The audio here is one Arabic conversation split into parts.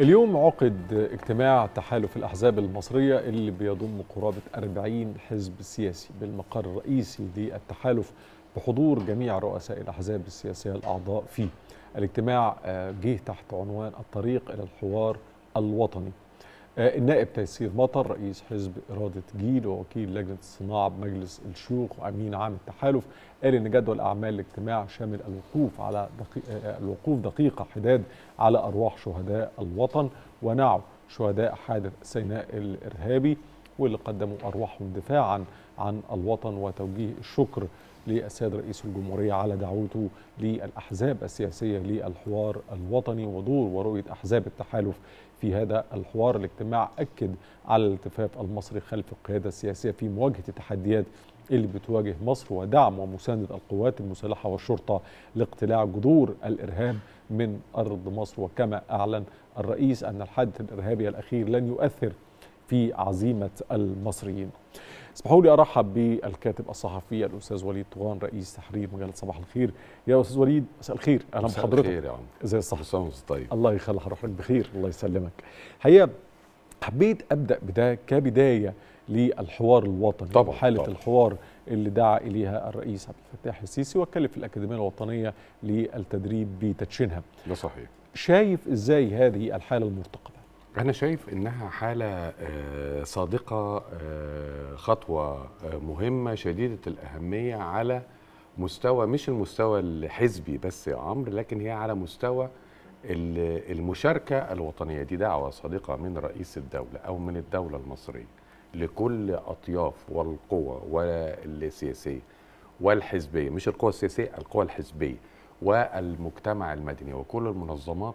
اليوم عقد اجتماع تحالف الأحزاب المصرية اللي بيضم قرابة 40 حزب سياسي بالمقر الرئيسي للتحالف بحضور جميع رؤساء الأحزاب السياسية الأعضاء فيه الاجتماع آه، جه تحت عنوان الطريق إلى الحوار الوطني النائب تيسير مطر رئيس حزب إرادة جيل ووكيل لجنة الصناعة بمجلس الشيوخ وأمين عام التحالف قال إن جدول أعمال الاجتماع شامل الوقوف على دقيق الوقوف دقيقة حداد على أرواح شهداء الوطن ونعو شهداء حادث سيناء الإرهابي واللي قدموا أرواحهم دفاعا عن الوطن وتوجيه الشكر للسيد رئيس الجمهورية على دعوته للأحزاب السياسية للحوار الوطني ودور ورؤية أحزاب التحالف في هذا الحوار الاجتماع أكد على الالتفاف المصري خلف القيادة السياسية في مواجهة التحديات اللي بتواجه مصر ودعم ومساندة القوات المسلحة والشرطة لاقتلاع جذور الإرهاب من أرض مصر وكما أعلن الرئيس أن الحادث الإرهابي الأخير لن يؤثر في عزيمة المصريين اسمحوا لي ارحب بالكاتب الصحفي الاستاذ وليد طغان رئيس تحرير مجله صباح الخير يا استاذ وليد مساء الخير اهلا بحضرتك مساء الخير يا عم ازي الصحه طيب الله يخلي حضرتك بخير الله يسلمك حقيقه حبيت ابدا بده كبدايه للحوار الوطني طبعا حاله طبعا. الحوار اللي دعا اليها الرئيس عبد الفتاح السيسي وكلف الاكاديميه الوطنيه للتدريب بتدشينها ده صحيح شايف ازاي هذه الحاله المرتقبه أنا شايف إنها حالة آه، صادقة آه، خطوة آه، مهمة شديدة الأهمية على مستوى مش المستوى الحزبي بس يا عمرو لكن هي على مستوى المشاركة الوطنية دي دعوة صادقة من رئيس الدولة أو من الدولة المصرية لكل أطياف والقوى والسياسية والحزبية مش القوى السياسية القوى الحزبية والمجتمع المدني وكل المنظمات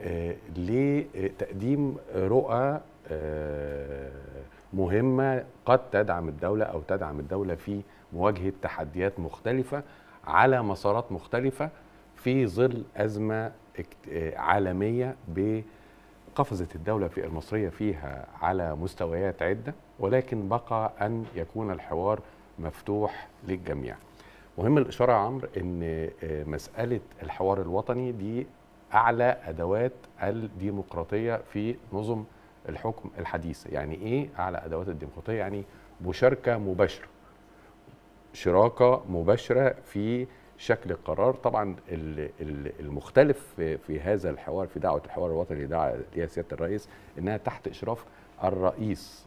آه، لتقديم آه، رؤى آه، مهمة قد تدعم الدولة أو تدعم الدولة في مواجهة تحديات مختلفة على مسارات مختلفة في ظل أزمة عالمية قفزت الدولة في المصرية فيها على مستويات عدة ولكن بقى أن يكون الحوار مفتوح للجميع مهم الإشارة يا عمرو أن مسألة الحوار الوطني دي اعلى ادوات الديمقراطيه في نظم الحكم الحديثه يعني ايه اعلى ادوات الديمقراطيه يعني مشاركه مباشره شراكه مباشره في شكل القرار طبعا المختلف في هذا الحوار في دعوه الحوار الوطني اللي دعا ليها سياده الرئيس انها تحت اشراف الرئيس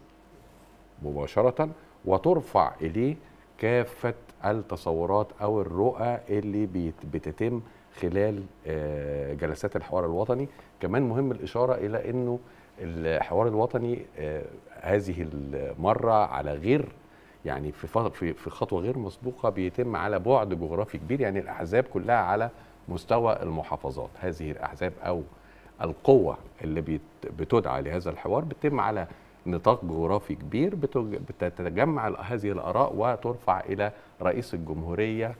مباشره وترفع اليه كافه التصورات او الرؤى اللي بتتم خلال آه، جلسات الحوار الوطني كمان مهم الإشارة إلى أنه الحوار الوطني آه، هذه المرة على غير يعني في في خطوه غير مسبوقه بيتم على بعد جغرافي كبير يعني الاحزاب كلها على مستوى المحافظات هذه الاحزاب او القوه اللي بتدعى لهذا الحوار بتتم على نطاق جغرافي كبير بتتجمع هذه الاراء وترفع الى رئيس الجمهوريه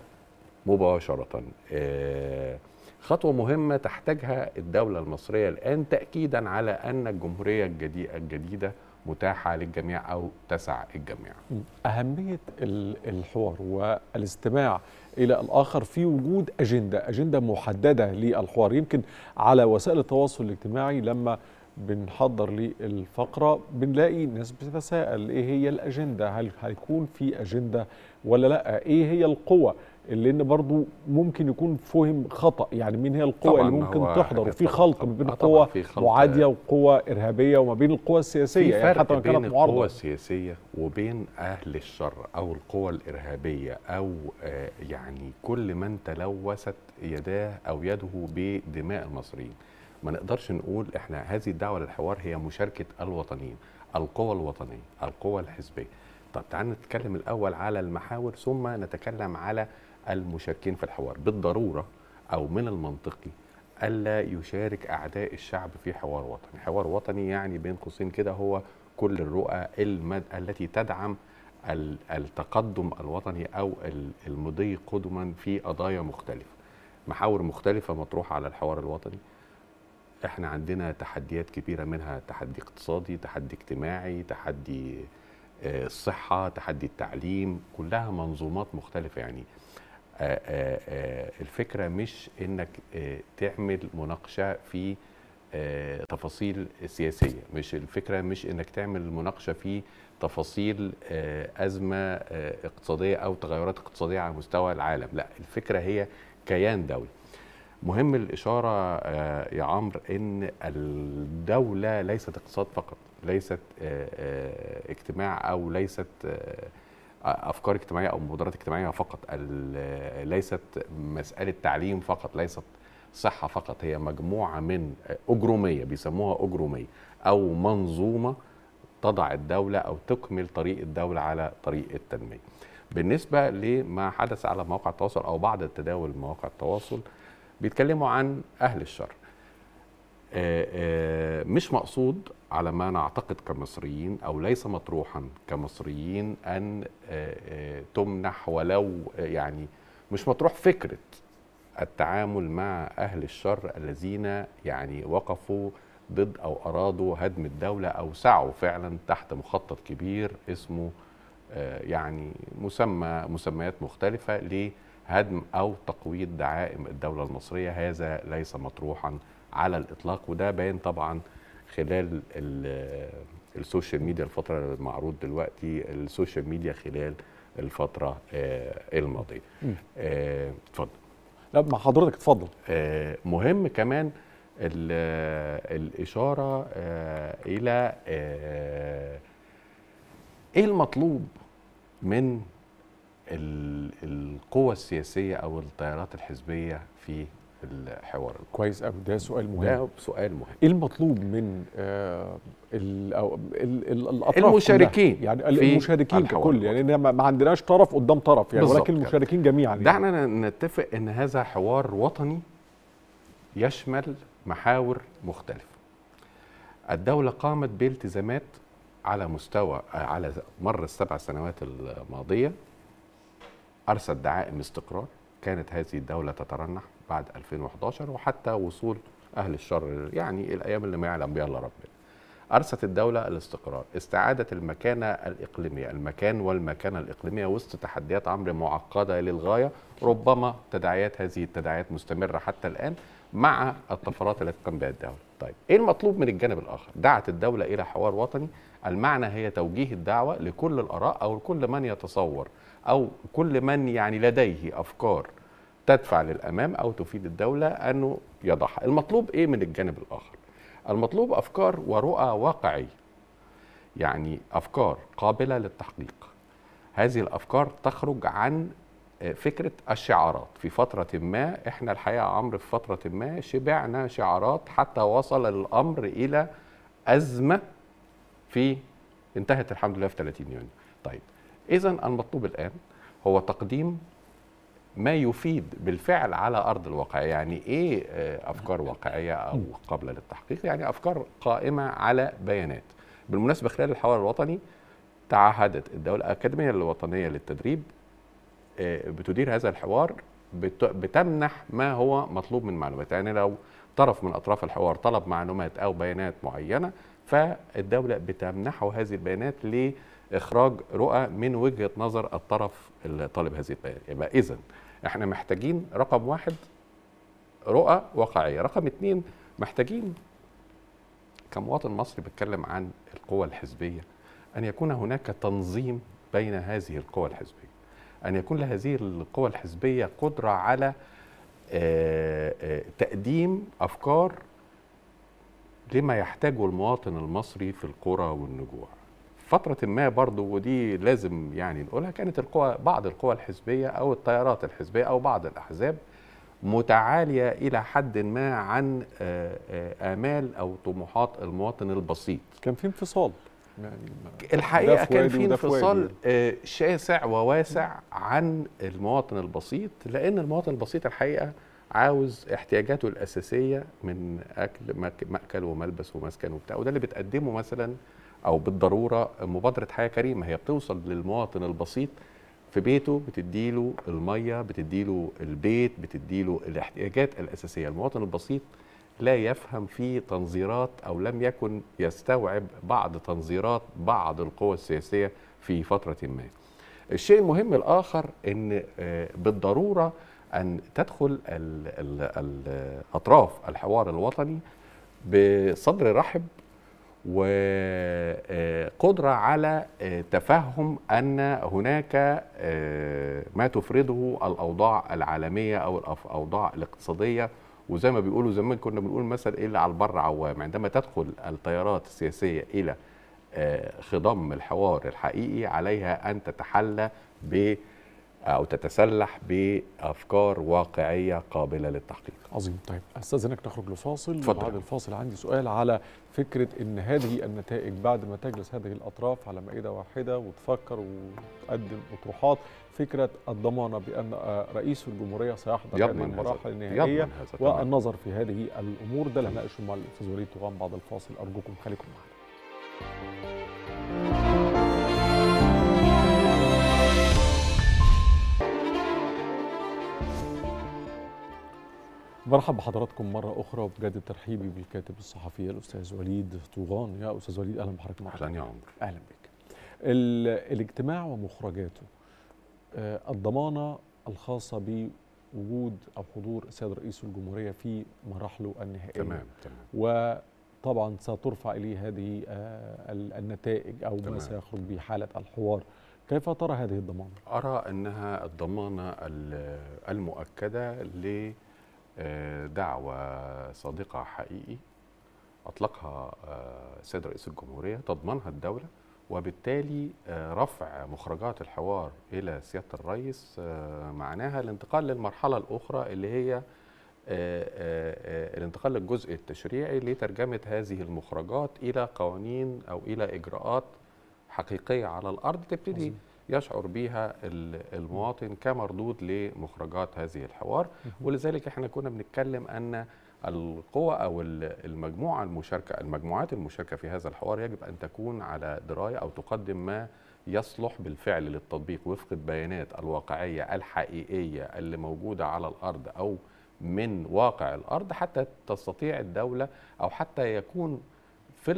مباشرة آه، خطوة مهمة تحتاجها الدولة المصرية الآن تأكيدا على أن الجمهورية الجديدة متاحة للجميع أو تسع الجميع أهمية الحوار والاستماع إلى الآخر في وجود أجندة أجندة محددة للحوار يمكن على وسائل التواصل الاجتماعي لما بنحضر للفقرة بنلاقي ناس بتتساءل إيه هي الأجندة هل هيكون في أجندة ولا لا إيه هي القوة لان برضو ممكن يكون فهم خطا يعني مين هي القوى اللي ممكن تحضر وفي خلط ما بين آه قوى معاديه وقوى ارهابيه وما بين القوى السياسيه في يعني فرق يعني حتى لو كانت معارضه القوى السياسيه وبين اهل الشر او القوى الارهابيه او آه، يعني كل من تلوثت يداه او يده بدماء المصريين ما نقدرش نقول احنا هذه الدعوه للحوار هي مشاركه الوطنيين القوى الوطنيه القوى الحزبيه طب تعال نتكلم الاول على المحاور ثم نتكلم على المشاركين في الحوار بالضروره او من المنطقي الا يشارك اعداء الشعب في حوار وطني حوار وطني يعني بين قوسين كده هو كل الرؤى المد... التي تدعم التقدم الوطني او المضي قدما في قضايا مختلفه محاور مختلفه مطروحه على الحوار الوطني احنا عندنا تحديات كبيره منها تحدي اقتصادي تحدي اجتماعي تحدي الصحه آه، تحدي التعليم كلها منظومات مختلفه يعني آه، آه، الفكره مش انك تعمل مناقشه في تفاصيل سياسيه مش الفكره مش انك تعمل مناقشه في تفاصيل ازمه اقتصاديه او تغيرات اقتصاديه على مستوى العالم لا الفكره هي كيان دولي مهم الاشاره آه، يا عمرو ان الدوله ليست اقتصاد فقط ليست آه، آه، اجتماع او ليست افكار اجتماعيه او مبادرات اجتماعيه فقط ليست مساله تعليم فقط ليست صحه فقط هي مجموعه من اجروميه بيسموها اجروميه او منظومه تضع الدوله او تكمل طريق الدوله على طريق التنميه بالنسبه لما حدث على مواقع التواصل او بعض التداول مواقع التواصل بيتكلموا عن اهل الشر آه، آه، مش مقصود على ما نعتقد كمصريين او ليس مطروحا كمصريين ان آه، تمنح ولو يعني مش مطروح فكره التعامل مع اهل الشر الذين يعني وقفوا ضد او ارادوا هدم الدوله او سعوا فعلا تحت مخطط كبير اسمه يعني مسمى مسميات مختلفه ليه هدم أو تقويض دعائم الدولة المصرية هذا ليس مطروحا على الإطلاق وده باين طبعا خلال آه، السوشيال ميديا الفترة المعروض دلوقتي السوشيال ميديا خلال الفترة آه، الماضية آه، اتفضل لا مع حضرتك اتفضل مهم كمان الإشارة إلى إيه المطلوب من القوى السياسيه او التيارات الحزبيه في الحوار كويس قوي ده سؤال مهم ده سؤال مهم ايه المطلوب من آه، الاطراف المشاركين يعني المشاركين ككل يعني ما عندناش طرف قدام طرف يعني ولكن المشاركين جميعا يعني. دعنا نتفق ان هذا حوار وطني يشمل محاور مختلفه الدوله قامت بالتزامات على مستوى على مر السبع سنوات الماضيه أرست دعائم استقرار كانت هذه الدولة تترنح بعد 2011 وحتى وصول أهل الشر يعني الأيام اللي ما يعلم بها إلا ربنا أرست الدولة الاستقرار استعادة المكانة الإقليمية المكان والمكانة الإقليمية وسط تحديات أمر معقدة للغاية ربما تداعيات هذه التداعيات مستمرة حتى الآن مع الطفرات التي تقوم بها الدولة طيب إيه المطلوب من الجانب الآخر؟ دعت الدولة إلى حوار وطني المعنى هي توجيه الدعوة لكل الآراء أو لكل من يتصور أو كل من يعني لديه أفكار تدفع للأمام أو تفيد الدولة أنه يضعها المطلوب إيه من الجانب الآخر المطلوب أفكار ورؤى واقعية يعني أفكار قابلة للتحقيق هذه الأفكار تخرج عن آه، فكرة الشعارات في فترة ما إحنا الحقيقة عمرو في فترة ما شبعنا شعارات حتى وصل الأمر إلى أزمة في انتهت الحمد لله في 30 يونيو طيب اذا المطلوب الان هو تقديم ما يفيد بالفعل على ارض الواقع يعني ايه آه، افكار واقعيه او قابله للتحقيق يعني افكار قائمه على بيانات بالمناسبه خلال الحوار الوطني تعهدت الدوله الاكاديميه الوطنيه للتدريب آه، بتدير هذا الحوار بتمنح ما هو مطلوب من معلومات يعني لو طرف من اطراف الحوار طلب معلومات او بيانات معينه فالدولة بتمنحه هذه البيانات لإخراج رؤى من وجهة نظر الطرف الطالب هذه البيانات يبقى إذا احنا محتاجين رقم واحد رؤى واقعية رقم اتنين محتاجين كمواطن مصري بتكلم عن القوى الحزبية أن يكون هناك تنظيم بين هذه القوى الحزبية أن يكون لهذه القوى الحزبية قدرة على آه، آه، تقديم أفكار لما يحتاجه المواطن المصري في القرى والنجوع فترة ما برضو ودي لازم يعني نقولها كانت القوى بعض القوى الحزبية أو التيارات الحزبية أو بعض الأحزاب متعالية إلى حد ما عن آه، آه، آمال أو طموحات المواطن البسيط كان في انفصال يعني الحقيقه كان في انفصال آه، شاسع وواسع عن المواطن البسيط لان المواطن البسيط الحقيقه عاوز احتياجاته الاساسيه من اكل ماكل وملبس ومسكن وبتاع وده اللي بتقدمه مثلا او بالضروره مبادره حياه كريمه هي بتوصل للمواطن البسيط في بيته بتديله الميه بتديله البيت بتديله الاحتياجات الاساسيه المواطن البسيط لا يفهم في تنظيرات او لم يكن يستوعب بعض تنظيرات بعض القوى السياسيه في فتره ما الشيء المهم الاخر ان آه، بالضروره ان تدخل ال ال الأطراف اطراف الحوار الوطني بصدر رحب وقدره آه، على آه، تفهم ان هناك آه، ما تفرضه الاوضاع العالميه او الاوضاع الاقتصاديه وزي ما بيقولوا زمان كنا بنقول مثل ايه اللي على البر عوام عندما تدخل التيارات السياسيه الى خضم الحوار الحقيقي عليها ان تتحلى ب او تتسلح بافكار واقعيه قابله للتحقيق. عظيم طيب استاذنك نخرج لفاصل تفضل. بعد الفاصل عندي سؤال على فكره ان هذه النتائج بعد ما تجلس هذه الاطراف على مائده واحده وتفكر وتقدم اطروحات فكره الضمانه بان رئيس الجمهوريه سيحضر هذه المراحل النهائيه والنظر في هذه الامور ده اللي هنناقشه مع الاستاذ وليد بعد الفاصل ارجوكم خليكم معنا. برحب بحضراتكم مرة أخرى وبجد ترحيبي بالكاتب الصحفي الأستاذ وليد طوغان يا أستاذ وليد أهلا بحضرتك أهلا يا عمر أهلا بك الاجتماع ومخرجاته آه، الضمانة الخاصة بوجود أو حضور السيد رئيس الجمهورية في مراحله النهائية تمام تمام وطبعا سترفع إليه هذه آه، النتائج أو تمام. ما سيخرج به حالة الحوار كيف ترى هذه الضمانة؟ أرى أنها الضمانة المؤكدة ل دعوة صادقة حقيقي أطلقها السيد آه، رئيس الجمهورية تضمنها الدولة وبالتالي آه، رفع مخرجات الحوار إلى سيادة الرئيس آه، معناها الانتقال للمرحلة الأخرى اللي هي الانتقال للجزء التشريعي لترجمة هذه المخرجات إلى قوانين أو إلى إجراءات حقيقية على الأرض تبتدي يشعر بيها المواطن كمردود لمخرجات هذه الحوار ولذلك احنا كنا بنتكلم ان القوى او المجموعه المشاركه المجموعات المشاركه في هذا الحوار يجب ان تكون على درايه او تقدم ما يصلح بالفعل للتطبيق وفق البيانات الواقعيه الحقيقيه اللي موجوده على الارض او من واقع الارض حتى تستطيع الدوله او حتى يكون في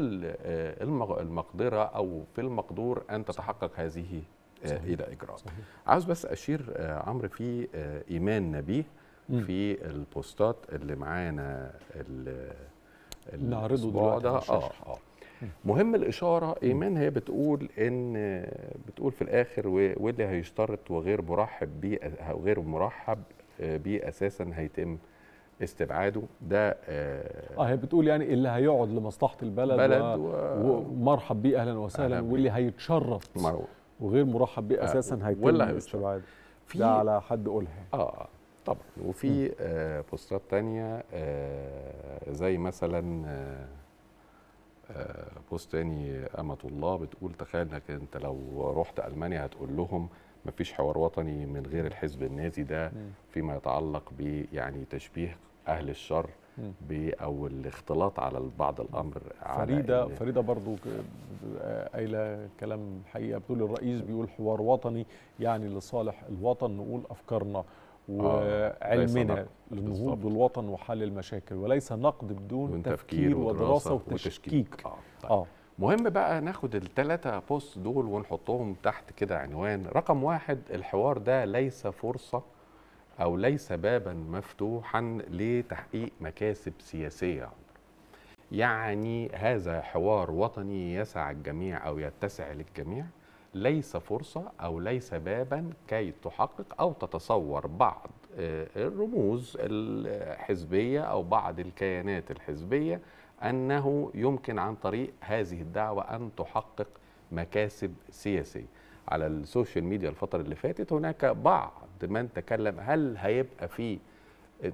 آه، المقدره او في المقدور ان تتحقق هذه صحيح. الى اجراء صحيح. عاوز بس اشير آه، عمرو في آه، ايمان نبيه في البوستات اللي معانا اللي نعرضه دلوقتي ده اه اه مهم الاشاره ايمان هي بتقول ان آه، بتقول في الاخر واللي هيشترط وغير مرحب بيه او غير مرحب بيه اساسا هيتم استبعاده ده اه هي بتقول يعني اللي هيقعد لمصلحه البلد بلد و... ومرحب بيه اهلا وسهلا واللي هيتشرف وغير مرحب به آه، اساسا هيتم ولا في ده على حد قولها اه, آه، طبعا وفي آه بوستات تانية آه زي مثلا آه،, آه بوست تاني أمة الله بتقول تخيل انك انت لو رحت ألمانيا هتقول لهم مفيش حوار وطني من غير الحزب النازي ده فيما يتعلق ب يعني تشبيه أهل الشر او الاختلاط على بعض الامر فريده على فريده برضو قايله كلام حقيقه بتقول الرئيس بيقول حوار وطني يعني لصالح الوطن نقول افكارنا آه، وعلمنا للنهوض بالوطن وحل المشاكل وليس نقد بدون تفكير ودراسه وتشكيك اه, آه. طيب. آه. مهم بقى ناخد التلاتة بوست دول ونحطهم تحت كده عنوان رقم واحد الحوار ده ليس فرصة أو ليس بابا مفتوحا لتحقيق مكاسب سياسية يعني هذا حوار وطني يسع الجميع أو يتسع للجميع ليس فرصة أو ليس بابا كي تحقق أو تتصور بعض آه، الرموز الحزبية أو بعض الكيانات الحزبية أنه يمكن عن طريق هذه الدعوة أن تحقق مكاسب سياسية على السوشيال ميديا الفترة اللي فاتت هناك بعض من تكلم هل هيبقى في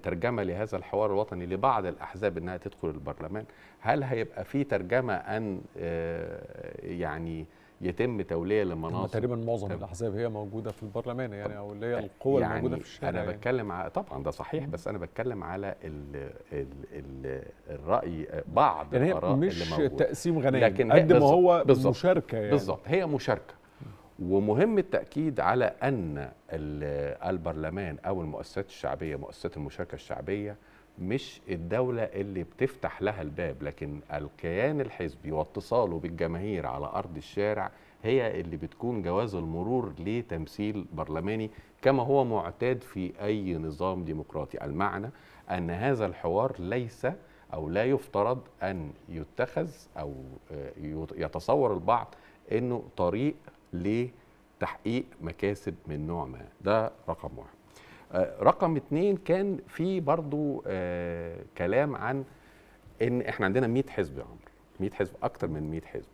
ترجمه لهذا الحوار الوطني لبعض الاحزاب انها تدخل البرلمان هل هيبقى في ترجمه ان آه، يعني يتم توليه لمناصب تقريبا معظم الاحزاب هي موجوده في البرلمان يعني او اللي هي القوى يعني الموجوده في الشارع انا يعني. بتكلم على طبعا ده صحيح بس انا بتكلم على الـ الـ الـ الراي بعض يعني الاراء مش اللي موجودة. تقسيم غنائم قد ما هو بالزبط مشاركه يعني بالظبط هي مشاركه ومهم التأكيد على أن البرلمان أو المؤسسات الشعبية مؤسسات المشاركة الشعبية مش الدولة اللي بتفتح لها الباب لكن الكيان الحزبي واتصاله بالجماهير على أرض الشارع هي اللي بتكون جواز المرور لتمثيل برلماني كما هو معتاد في أي نظام ديمقراطي المعنى أن هذا الحوار ليس أو لا يفترض أن يتخذ أو آه، يتصور البعض أنه طريق لتحقيق مكاسب من نوع ما ده رقم واحد آه، رقم اتنين كان في برضو آه، كلام عن ان احنا عندنا 100 حزب يا عمر 100 حزب اكتر من 100 حزب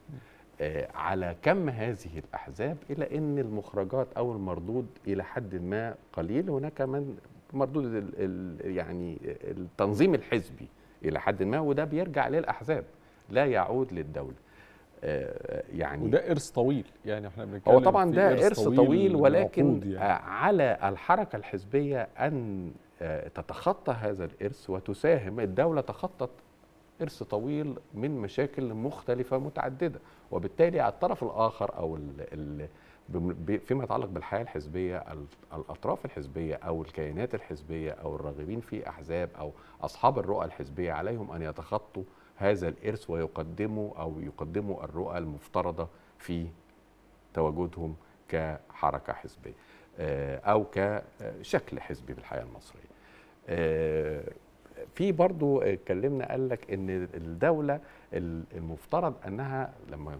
آه، على كم هذه الاحزاب الى ان المخرجات او المردود الى حد ما قليل هناك من مردود الـ الـ يعني التنظيم الحزبي الى حد ما وده بيرجع للاحزاب لا يعود للدوله آه، يعني وده إرث طويل يعني احنا بنتكلم هو طبعا ده إرث طويل, طويل ولكن يعني. آه، على الحركة الحزبية أن آه، تتخطى هذا الإرث وتساهم الدولة تخطت إرث طويل من مشاكل مختلفة متعددة وبالتالي على الطرف الآخر أو الـ الـ فيما يتعلق بالحياة الحزبية الأطراف الحزبية أو الكيانات الحزبية أو الراغبين في أحزاب أو أصحاب الرؤى الحزبية عليهم أن يتخطوا هذا الإرث ويقدموا أو يقدموا الرؤى المفترضة في تواجدهم كحركة حزبية آه، أو كشكل حزبي في الحياة المصرية آه، في برضو اتكلمنا قال لك ان الدوله المفترض انها لما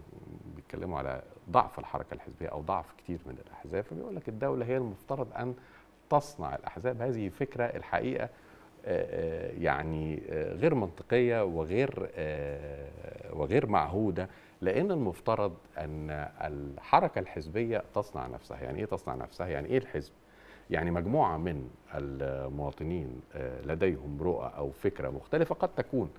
بيتكلموا على ضعف الحركه الحزبيه او ضعف كتير من الاحزاب فبيقول لك الدوله هي المفترض ان تصنع الاحزاب هذه فكره الحقيقه يعني غير منطقيه وغير وغير معهوده لان المفترض ان الحركه الحزبيه تصنع نفسها يعني ايه تصنع نفسها يعني ايه الحزب يعني مجموعه من المواطنين آه، لديهم رؤى او فكره مختلفه قد تكون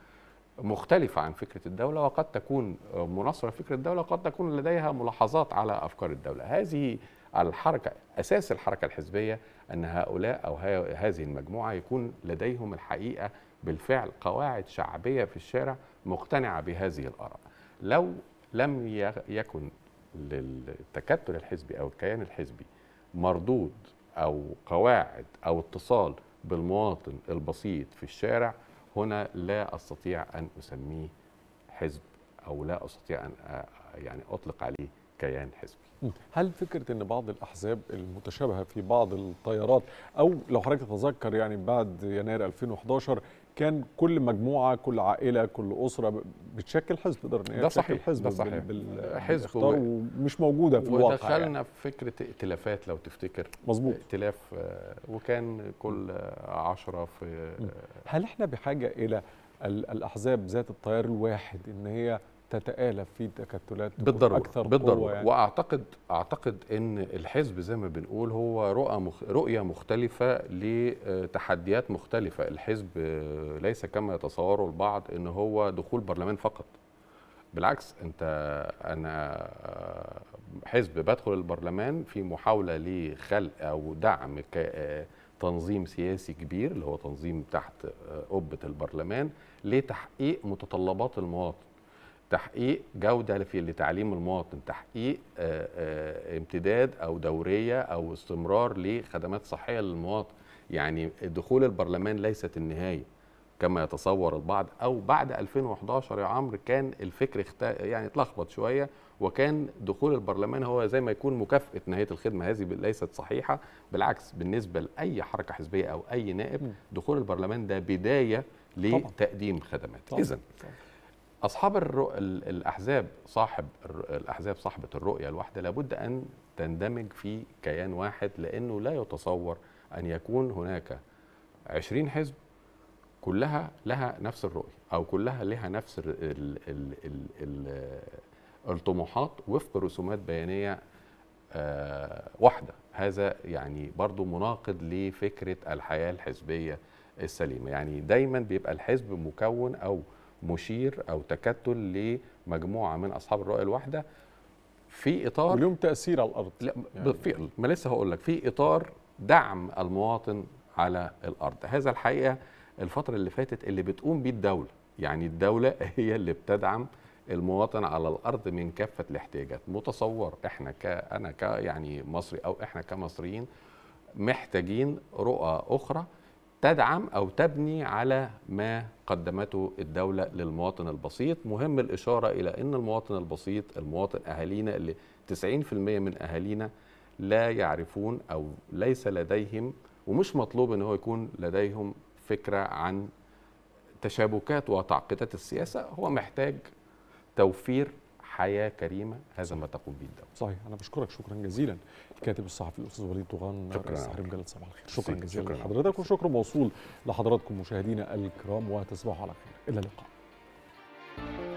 مختلفة عن فكرة الدولة وقد تكون مناصرة لفكرة الدولة وقد تكون لديها ملاحظات على أفكار الدولة هذه الحركة اساس الحركه الحزبيه ان هؤلاء او هذه المجموعه يكون لديهم الحقيقه بالفعل قواعد شعبيه في الشارع مقتنعه بهذه الاراء. لو لم يكن للتكتل الحزبي او الكيان الحزبي مردود او قواعد او اتصال بالمواطن البسيط في الشارع هنا لا استطيع ان اسميه حزب او لا استطيع ان يعني اطلق عليه كيان حزب. هل فكره ان بعض الاحزاب المتشابهه في بعض التيارات او لو حضرتك تتذكر يعني بعد يناير 2011 كان كل مجموعه كل عائله كل اسره بتشكل حزب تقدر ان ده صحيح حزب ده صحيح بال... حزب ومش موجوده في الواقع ودخلنا يعني. في فكره ائتلافات لو تفتكر مظبوط ائتلاف آه، وكان كل آه، عشرة في هل احنا بحاجه الى الاحزاب ذات التيار الواحد ان هي تتآلف في تكتلات بالضروره أكثر بالضروره يعني. واعتقد اعتقد ان الحزب زي ما بنقول هو رؤى مخ... رؤيه مختلفه لتحديات مختلفه الحزب آه، ليس كما يتصوره البعض ان هو دخول برلمان فقط بالعكس انت انا آه، حزب بدخل البرلمان في محاوله لخلق او دعم آه، تنظيم سياسي كبير اللي هو تنظيم تحت قبه البرلمان لتحقيق متطلبات المواطن تحقيق جودة في لتعليم المواطن تحقيق آه، آه، امتداد أو دورية أو استمرار لخدمات صحية للمواطن يعني دخول البرلمان ليست النهاية كما يتصور البعض أو بعد 2011 يا عمرو كان الفكر اخت... يعني اتلخبط شوية وكان دخول البرلمان هو زي ما يكون مكافأة نهاية الخدمة هذه ليست صحيحة بالعكس بالنسبة لأي حركة حزبية أو أي نائب دخول البرلمان ده بداية لتقديم خدمات إذا اصحاب الرؤ... الاحزاب صاحب الاحزاب صاحبه الرؤيه الواحده لابد ان تندمج في كيان واحد لانه لا يتصور ان يكون هناك 20 حزب كلها لها نفس الرؤيه او كلها لها نفس الـ الـ الـ الـ الـ الطموحات وفق رسومات بيانيه آه، واحده هذا يعني برضو مناقض لفكره الحياه الحزبيه السليمه يعني دايما بيبقى الحزب مكون او مشير او تكتل لمجموعه من اصحاب الرؤيه الواحده في اطار اليوم تاثير على الارض لا يعني ما لسه هقول لك في اطار دعم المواطن على الارض هذا الحقيقه الفتره اللي فاتت اللي بتقوم بيه الدوله يعني الدوله هي اللي بتدعم المواطن على الارض من كافه الاحتياجات متصور احنا ك انا ك يعني مصري او احنا كمصريين محتاجين رؤى اخرى تدعم أو تبني على ما قدمته الدولة للمواطن البسيط مهم الإشارة إلى أن المواطن البسيط المواطن أهالينا اللي 90% من أهالينا لا يعرفون أو ليس لديهم ومش مطلوب أن هو يكون لديهم فكرة عن تشابكات وتعقيدات السياسة هو محتاج توفير حياه كريمه هذا ما تقوم به الدوله. صحيح انا بشكرك شكرا جزيلا الكاتب الصحفي الاستاذ وليد طغان رئيس صباح الخير شكرا جزيلا شكرا لحضرتك وشكر موصول لحضراتكم مشاهدينا الكرام وتصبحوا على خير الى اللقاء.